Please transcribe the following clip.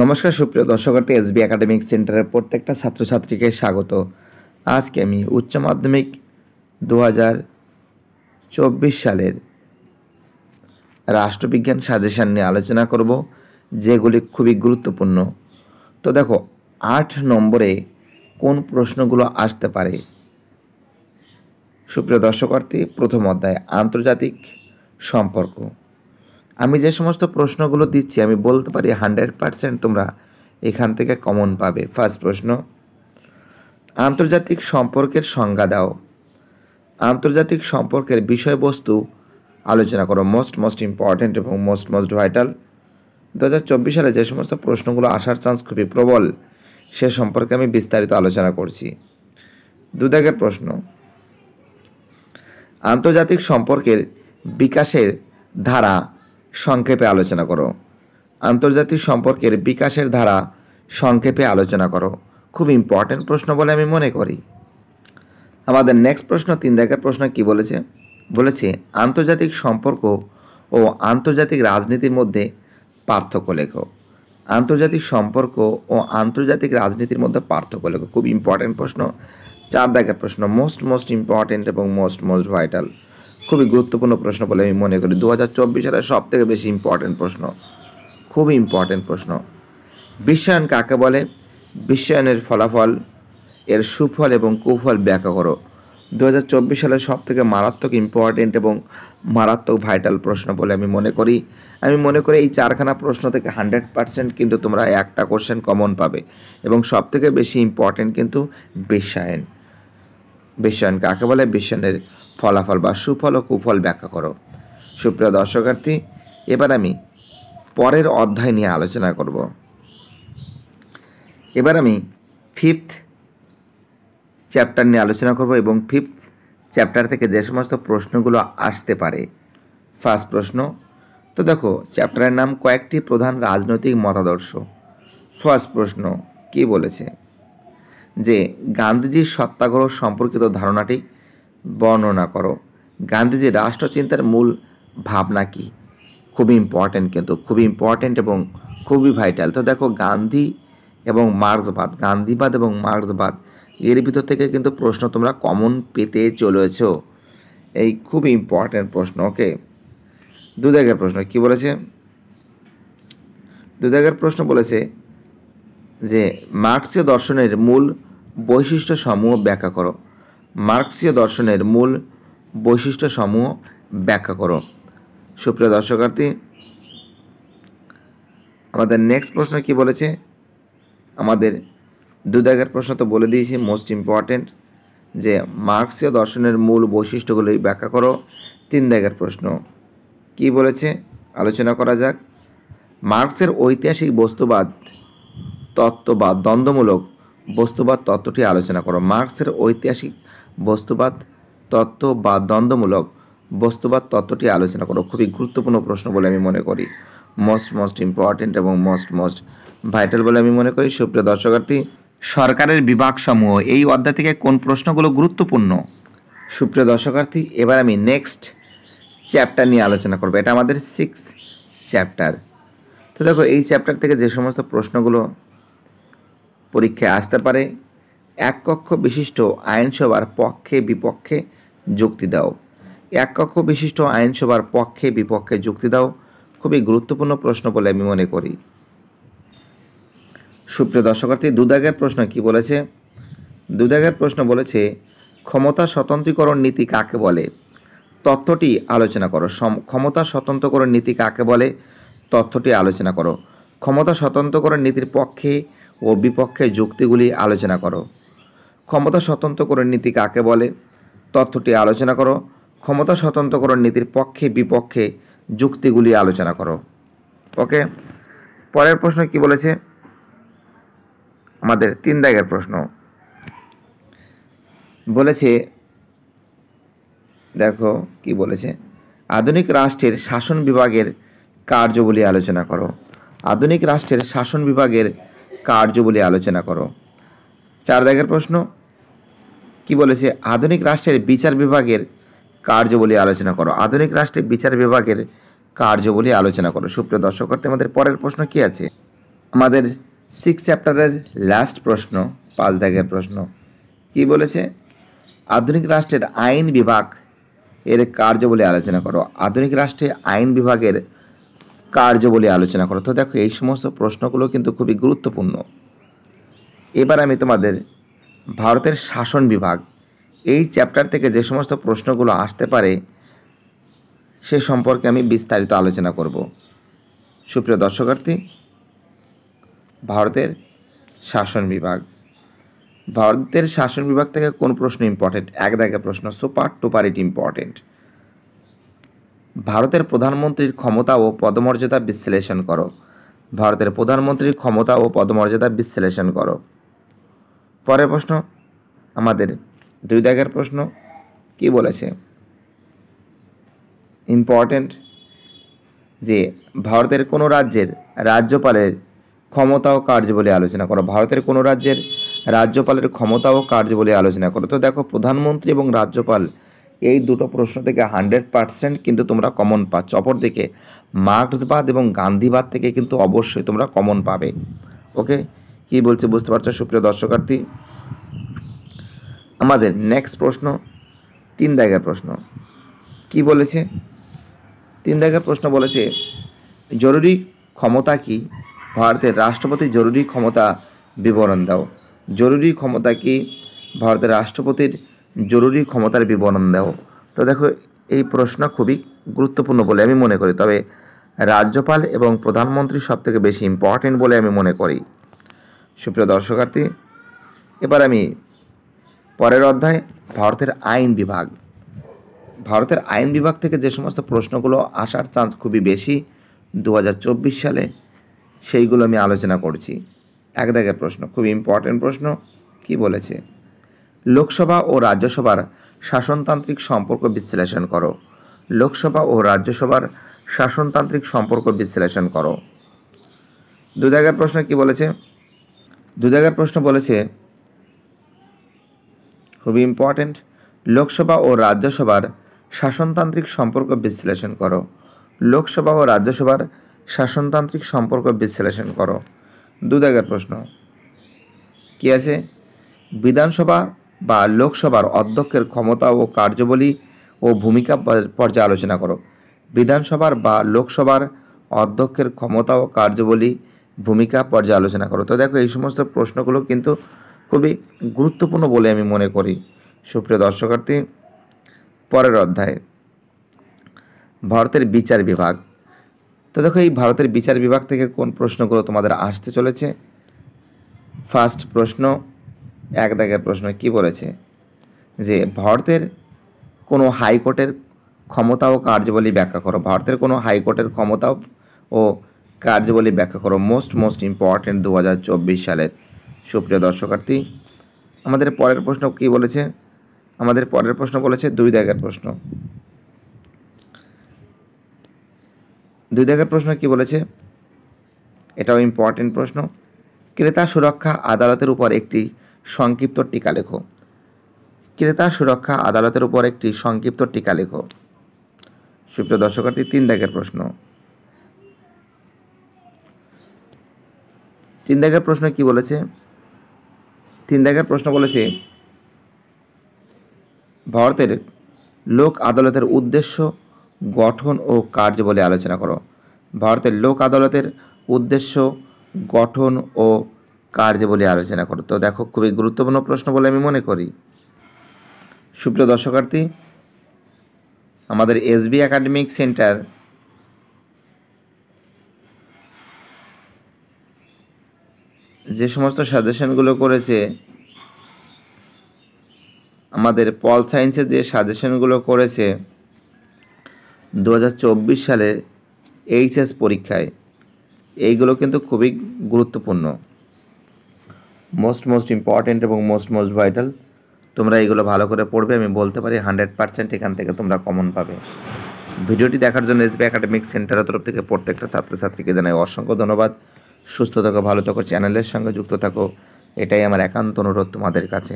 নমস্কার সুপ্রিয় দর্শকার্থী SB academic সেন্টারের প্রত্যেকটা ছাত্রছাত্রীকে স্বাগত আজকে আমি উচ্চ মাধ্যমিক দু সালের রাষ্ট্রবিজ্ঞান সাজেশান নিয়ে আলোচনা করব যেগুলি খুবই গুরুত্বপূর্ণ তো দেখো আট নম্বরে কোন প্রশ্নগুলো আসতে পারে সুপ্রিয় দর্শকার্থী প্রথম অধ্যায় আন্তর্জাতিক সম্পর্ক আমি যে সমস্ত প্রশ্নগুলো দিচ্ছি আমি বলতে পারি হান্ড্রেড পারসেন্ট তোমরা এখান থেকে কমন পাবে ফার্স্ট প্রশ্ন আন্তর্জাতিক সম্পর্কের সংজ্ঞা দাও আন্তর্জাতিক সম্পর্কের বিষয়বস্তু আলোচনা করো মোস্ট মোস্ট ইম্পর্ট্যান্ট এবং মোস্ট মোস্ট ভাইটাল দু সালে যে সমস্ত প্রশ্নগুলো আসার চান্স খুবই প্রবল সে সম্পর্কে আমি বিস্তারিত আলোচনা করছি দুদাগের প্রশ্ন আন্তর্জাতিক সম্পর্কের বিকাশের ধারা সংক্ষেপে আলোচনা করো আন্তর্জাতিক সম্পর্কের বিকাশের ধারা সংক্ষেপে আলোচনা করো খুব ইম্পর্ট্যান্ট প্রশ্ন বলে আমি মনে করি আমাদের নেক্সট প্রশ্ন তিন দেখার প্রশ্ন কি বলেছে বলেছে আন্তর্জাতিক সম্পর্ক ও আন্তর্জাতিক রাজনীতির মধ্যে পার্থক্য লেখো আন্তর্জাতিক সম্পর্ক ও আন্তর্জাতিক রাজনীতির মধ্যে পার্থক্য লেখো খুব ইম্পর্ট্যান্ট প্রশ্ন চার দেখার প্রশ্ন মোস্ট মোস্ট ইম্পর্ট্যান্ট এবং মোস্ট মোস্ট ভাইটাল খুবই গুরুত্বপূর্ণ প্রশ্ন বলে আমি মনে করি দু হাজার চব্বিশ সালের সব থেকে বেশি ইম্পর্টেন্ট প্রশ্ন খুবই ইম্পর্টেন্ট প্রশ্ন বিশ্বায়ন কাকে বলে বিশ্বায়নের ফলাফল এর সুফল এবং কুফল ব্যাখ্যা করো দু হাজার চব্বিশ সালের সব থেকে মারাত্মক ইম্পর্টেন্ট এবং মারাত্মক ভাইটাল প্রশ্ন বলে আমি মনে করি আমি মনে করি এই চারখানা প্রশ্ন থেকে হান্ড্রেড পারসেন্ট কিন্তু তোমরা একটা কোশ্চেন কমন পাবে এবং সব থেকে বেশি ইম্পর্টেন্ট কিন্তু বিশ্বায়ন বিশ্বায়ন কাকে বলে বিশ্বায়নের ফলাফল বা সুফল ও কুফল ব্যাখ্যা করো সুপ্রিয় দর্শকার্থী এবার আমি পরের অধ্যায় নিয়ে আলোচনা করব এবার আমি ফিফথ চ্যাপ্টার নিয়ে আলোচনা করব এবং ফিফথ চ্যাপ্টার থেকে যে সমস্ত প্রশ্নগুলো আসতে পারে ফার্স্ট প্রশ্ন তো দেখো চ্যাপ্টারের নাম কয়েকটি প্রধান রাজনৈতিক মতাদর্শ ফার্স্ট প্রশ্ন কি বলেছে যে গান্ধীজির সত্যাগ্রহ সম্পর্কিত ধারণাটি বর্ণনা করো গান্ধীজির রাষ্ট্রচিন্তার মূল ভাবনা কি খুবই ইম্পর্ট্যান্ট কিন্তু খুবই ইম্পর্ট্যান্ট এবং খুবই ভাইটাল তো দেখো গান্ধী এবং মার্ক্সবাদ গান্ধীবাদ এবং মার্ক্সবাদ এর ভিতর থেকে কিন্তু প্রশ্ন তোমরা কমন পেতে চলেছ এই খুব ইম্পর্ট্যান্ট প্রশ্ন ওকে দু দাগের প্রশ্ন কি বলেছে দু দাগের প্রশ্ন বলেছে যে মার্ক্সীয় দর্শনের মূল বৈশিষ্ট্য সমূহ ব্যাখ্যা করো মার্কসীয় দর্শনের মূল বৈশিষ্ট্যসমূহ ব্যাখ্যা করো সুপ্রিয় দর্শকার্থী আমাদের নেক্সট প্রশ্ন কি বলেছে আমাদের দুদাগের প্রশ্ন তো বলে দিয়েছি মোস্ট ইম্পর্ট্যান্ট যে মার্কসীয় দর্শনের মূল বৈশিষ্ট্যগুলি ব্যাখ্যা করো তিন দাগের প্রশ্ন কি বলেছে আলোচনা করা যাক মার্কসের ঐতিহাসিক বস্তুবাদ তত্ত্ব বা দ্বন্দ্বমূলক বস্তুবাদ তত্ত্বটি আলোচনা করো মার্কসের ঐতিহাসিক বস্তুবাদ তত্ত্ব বা দ্বন্দ্বমূলক বস্তুবাদ তত্ত্বটি আলোচনা করো খুবই গুরুত্বপূর্ণ প্রশ্ন বলে আমি মনে করি মোস্ট মোস্ট ইম্পর্টেন্ট এবং মোস্ট মোস্ট ভাইটাল বলে আমি মনে করি সুপ্রিয় দর্শকার্থী সরকারের বিভাগসমূহ এই অধ্যায় থেকে কোন প্রশ্নগুলো গুরুত্বপূর্ণ সুপ্রিয় দর্শকার্থী এবার আমি নেক্সট চ্যাপ্টার নিয়ে আলোচনা করবো এটা আমাদের সিক্স চ্যাপ্টার তো দেখো এই চ্যাপ্টার থেকে যে সমস্ত প্রশ্নগুলো পরীক্ষায় আসতে পারে এক কক্ষ বিশিষ্ট আইনসভার পক্ষে বিপক্ষে যুক্তি দাও এক কক্ষ বিশিষ্ট আইনসভার পক্ষে বিপক্ষে যুক্তি দাও খুবই গুরুত্বপূর্ণ প্রশ্ন বলে আমি মনে করি সুপ্রিয় দর্শকার্থী দুদাগের প্রশ্ন কি বলেছে দুদাগের প্রশ্ন বলেছে ক্ষমতা স্বতন্ত্রীকরণ নীতি কাকে বলে তথ্যটি আলোচনা করো ক্ষমতা স্বতন্ত্রকরণ নীতি কাকে বলে তথ্যটি আলোচনা করো ক্ষমতা স্বতন্ত্রকরণ নীতির পক্ষে ও বিপক্ষে যুক্তিগুলি আলোচনা করো ক্ষমতা স্বতন্ত্রকরণ নীতি কাকে বলে তথ্যটি আলোচনা করো ক্ষমতা স্বতন্ত্রকরণ নীতির পক্ষে বিপক্ষে যুক্তিগুলি আলোচনা করো ওকে পরের প্রশ্ন কি বলেছে আমাদের তিন দাগের প্রশ্ন বলেছে দেখো কি বলেছে আধুনিক রাষ্ট্রের শাসন বিভাগের কার্যবলী আলোচনা করো আধুনিক রাষ্ট্রের শাসন বিভাগের কার্যবলী আলোচনা করো চার দাগের প্রশ্ন কি বলেছে আধুনিক রাষ্ট্রের বিচার বিভাগের কার্যবলী আলোচনা করো আধুনিক রাষ্ট্রে বিচার বিভাগের কার্যবলী আলোচনা করো সুপ্রিয় দর্শক করতে আমাদের পরের প্রশ্ন কি আছে আমাদের সিক্স চ্যাপ্টারের লাস্ট প্রশ্ন পাঁচ দাগের প্রশ্ন কি বলেছে আধুনিক রাষ্ট্রের আইন বিভাগ এর কার্যবলী আলোচনা করো আধুনিক রাষ্ট্রে আইন বিভাগের কার্যবলী আলোচনা করো তো দেখো এই সমস্ত প্রশ্নগুলো কিন্তু খুবই গুরুত্বপূর্ণ এবার আমি তোমাদের ভারতের শাসন বিভাগ এই চ্যাপ্টার থেকে যে সমস্ত প্রশ্নগুলো আসতে পারে সে সম্পর্কে আমি বিস্তারিত আলোচনা করব সুপ্রিয় দর্শকার্থী ভারতের শাসন বিভাগ ভারতের শাসন বিভাগ থেকে কোন প্রশ্ন ইম্পর্টেন্ট এক দাগে প্রশ্ন সুপার টুপার ইট ইম্পর্টেন্ট ভারতের প্রধানমন্ত্রীর ক্ষমতা ও পদমর্যাদা বিশ্লেষণ করো ভারতের প্রধানমন্ত্রীর ক্ষমতা ও পদমর্যাদা বিশ্লেষণ করো পরের প্রশ্ন আমাদের দুই দাগের প্রশ্ন কি বলেছে ইম্পর্ট্যান্ট যে ভারতের কোনো রাজ্যের রাজ্যপালের ক্ষমতা ও বলে আলোচনা করো ভারতের কোনো রাজ্যের রাজ্যপালের ক্ষমতা ও বলে আলোচনা করো তো দেখো প্রধানমন্ত্রী এবং রাজ্যপাল এই দুটো প্রশ্ন থেকে হান্ড্রেড পার্সেন্ট কিন্তু তোমরা কমন পাচ্ছ অপরদিকে মার্কসবাদ এবং গান্ধীবাদ থেকে কিন্তু অবশ্যই তোমরা কমন পাবে ওকে কি বলছে বুঝতে পারছো সুপ্রিয় দর্শকার্থী আমাদের নেক্সট প্রশ্ন তিন দাগের প্রশ্ন কি বলেছে তিন দাগের প্রশ্ন বলেছে জরুরি ক্ষমতা কি ভারতের রাষ্ট্রপতির জরুরি ক্ষমতা বিবরণ দাও জরুরি ক্ষমতা কি ভারতের রাষ্ট্রপতির জরুরি ক্ষমতার বিবরণ দাও তো দেখো এই প্রশ্ন খুবই গুরুত্বপূর্ণ বলে আমি মনে করি তবে রাজ্যপাল এবং প্রধানমন্ত্রী সবথেকে বেশি ইম্পর্টেন্ট বলে আমি মনে করি সুপ্রিয় দর্শকার্থী এবার আমি পরের অধ্যায় ভারতের আইন বিভাগ ভারতের আইন বিভাগ থেকে যে সমস্ত প্রশ্নগুলো আসার চান্স খুবই বেশি দু সালে সেইগুলো আমি আলোচনা করছি এক দাগের প্রশ্ন খুব ইম্পর্টেন্ট প্রশ্ন কি বলেছে লোকসভা ও রাজ্যসভার শাসনতান্ত্রিক সম্পর্ক বিশ্লেষণ করো লোকসভা ও রাজ্যসভার শাসনতান্ত্রিক সম্পর্ক বিশ্লেষণ করো দু জায়গার প্রশ্ন কি বলেছে দু জায়গার প্রশ্ন বলেছে খুবই ইম্পর্টেন্ট লোকসভা ও রাজ্যসভার শাসনতান্ত্রিক সম্পর্ক বিশ্লেষণ করো লোকসভা ও রাজ্যসভার শাসনতান্ত্রিক সম্পর্ক বিশ্লেষণ করো দু জায়গার প্রশ্ন কী আছে বিধানসভা বা লোকসভার অধ্যক্ষের ক্ষমতা ও কার্যবলী ও ভূমিকা পর্যালোচনা করো বিধানসভার বা লোকসভার অধ্যক্ষের ক্ষমতা ও কার্যবলী ভূমিকা আলোচনা করো তো দেখো এই সমস্ত প্রশ্নগুলো কিন্তু খুবই গুরুত্বপূর্ণ বলে আমি মনে করি সুপ্রিয় দর্শকার্থী পরের অধ্যায় ভারতের বিচার বিভাগ তো দেখো এই ভারতের বিচার বিভাগ থেকে কোন প্রশ্নগুলো তোমাদের আসতে চলেছে ফার্স্ট প্রশ্ন এক দাগের প্রশ্ন কি বলেছে যে ভারতের কোনো হাইকোর্টের ক্ষমতা ও কার্যাবলী ব্যাখ্যা করো ভারতের কোনো হাইকোর্টের ক্ষমতা ও কার্যাবলী ব্যাখ্যা করো মোস্ট মোস্ট ইম্পর্ট্যান্ট দু সালের সুপ্রিয় দর্শকার্থী আমাদের পরের প্রশ্ন কি বলেছে আমাদের পরের প্রশ্ন বলেছে দুই দাগের প্রশ্ন দুই দাগের প্রশ্ন কি বলেছে এটাও ইম্পর্টেন্ট প্রশ্ন ক্রেতা সুরক্ষা আদালতের উপর একটি সংক্ষিপ্ত টিকা লেখ ক্রেতা সুরক্ষা আদালতের উপর একটি সংক্ষিপ্ত টিকা লেখো সুপ্রিয় দর্শকার্থী তিন দাগের প্রশ্ন তিন দাগের প্রশ্ন কি বলেছে তিন দাগের প্রশ্ন বলেছে ভারতের লোক আদালতের উদ্দেশ্য গঠন ও কার্য বলে আলোচনা করো ভারতের লোক আদালতের উদ্দেশ্য গঠন ও কার্য বলে আলোচনা করো তো দেখো খুবই গুরুত্বপূর্ণ প্রশ্ন বলে আমি মনে করি সুপ্রিয় দর্শকার্থী আমাদের এসবি একাডেমিক সেন্টার যে সমস্ত সাজেশনগুলো করেছে আমাদের পল সায়েন্সে যে সাজেশনগুলো করেছে দু সালে এইচএস পরীক্ষায় এইগুলো কিন্তু খুবই গুরুত্বপূর্ণ মোস্ট মোস্ট ইম্পর্ট্যান্ট এবং মোস্ট মোস্ট ভাইটাল তোমরা এগুলো ভালো করে পড়বে আমি বলতে পারি হান্ড্রেড পার্সেন্ট এখান থেকে তোমরা কমন পাবে ভিডিওটি দেখার জন্য এসবি একাডেমিক সেন্টারের তরফ থেকে প্রত্যেকটা ছাত্রছাত্রীকে জানাই অসংখ্য ধন্যবাদ সুস্থ থাকো ভালো থাকো চ্যানেলের সঙ্গে যুক্ত থাকো এটাই আমার একান্ত অনুরোধ তোমাদের কাছে